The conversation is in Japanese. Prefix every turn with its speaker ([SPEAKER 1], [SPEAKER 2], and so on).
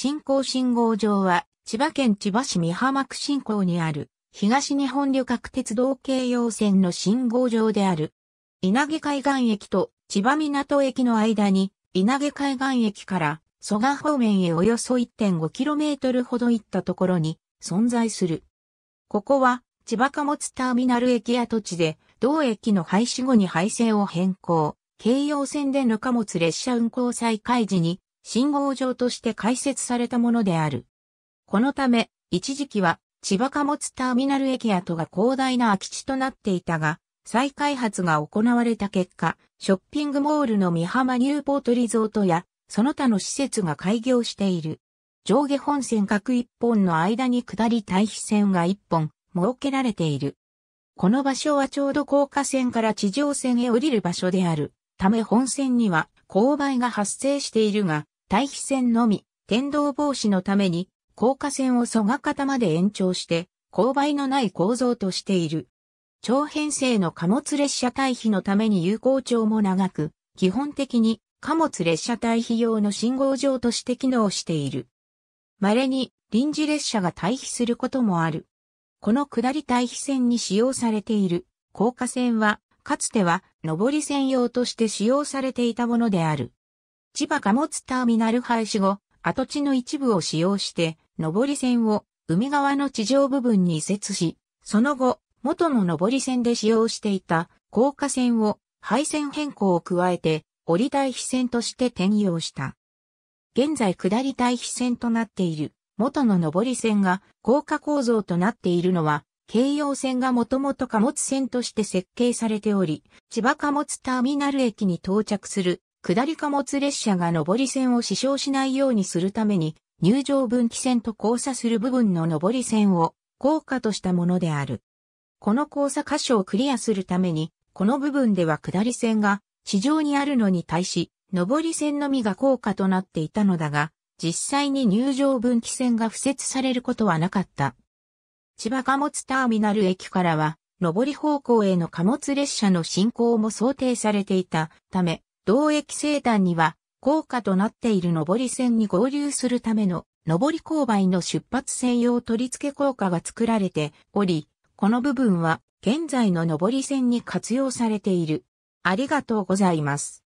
[SPEAKER 1] 新港信号場は、千葉県千葉市美浜区新港にある、東日本旅客鉄道京葉線の信号場である。稲毛海岸駅と千葉港駅の間に、稲毛海岸駅から蘇我方面へおよそ 1.5km ほど行ったところに存在する。ここは、千葉貨物ターミナル駅跡地で、同駅の廃止後に廃線を変更、京葉線での貨物列車運行再開時に信号場として開設されたものである。このため、一時期は千葉貨物ターミナル駅跡が広大な空き地となっていたが、再開発が行われた結果、ショッピングモールの三浜ニューポートリゾートや、その他の施設が開業している。上下本線各一本の間に下り対比線が一本設けられている。この場所はちょうど高架線から地上線へ降りる場所である。ため本線には勾配が発生しているが、対比線のみ、天道防止のために、高架線を蘇我方まで延長して、勾配のない構造としている。長編成の貨物列車対比のために有効長も長く、基本的に貨物列車対比用の信号場として機能している。稀に臨時列車が対比することもある。この下り対比線に使用されている高架線は、かつては上り線用として使用されていたものである。千葉貨物ターミナル廃止後、跡地の一部を使用して、上り線を海側の地上部分に移設し、その後、元の上り線で使用していた高架線を配線変更を加えて、折り対比線として転用した。現在下り対比線となっている元の上り線が高架構造となっているのは、京葉線がもともと貨物線として設計されており、千葉貨物ターミナル駅に到着する下り貨物列車が上り線を支障しないようにするために、入場分岐線と交差する部分の上り線を高架としたものである。この交差箇所をクリアするために、この部分では下り線が地上にあるのに対し、上り線のみが高架となっていたのだが、実際に入場分岐線が付設されることはなかった。千葉貨物ターミナル駅からは、上り方向への貨物列車の進行も想定されていたため、同駅生団には、高架となっている上り線に合流するための上り勾配の出発専用取付効果が作られており、この部分は現在の上り線に活用されている。ありがとうございます。